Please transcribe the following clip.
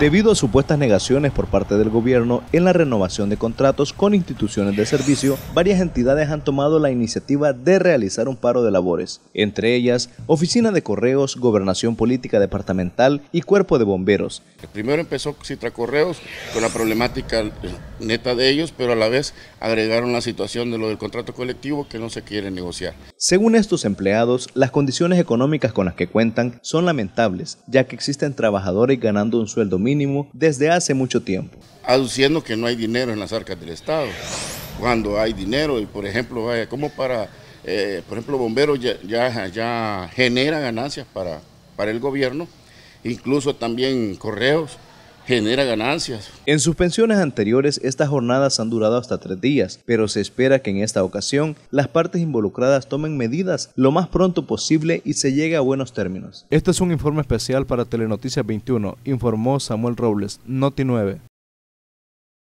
debido a supuestas negaciones por parte del gobierno en la renovación de contratos con instituciones de servicio, varias entidades han tomado la iniciativa de realizar un paro de labores, entre ellas Oficina de Correos, Gobernación Política Departamental y Cuerpo de Bomberos. El Primero empezó Citra Correos con la problemática neta de ellos, pero a la vez agregaron la situación de lo del contrato colectivo que no se quiere negociar. Según estos empleados, las condiciones económicas con las que cuentan son lamentables, ya que existen trabajadores ganando un sueldo mínimo desde hace mucho tiempo. Aduciendo que no hay dinero en las arcas del Estado. Cuando hay dinero, y por ejemplo, como para, eh, por ejemplo, bomberos ya, ya, genera ganancias para, para el gobierno, incluso también correos genera ganancias. En sus pensiones anteriores, estas jornadas han durado hasta tres días, pero se espera que en esta ocasión las partes involucradas tomen medidas lo más pronto posible y se llegue a buenos términos. Este es un informe especial para Telenoticias 21, informó Samuel Robles, Noti 9.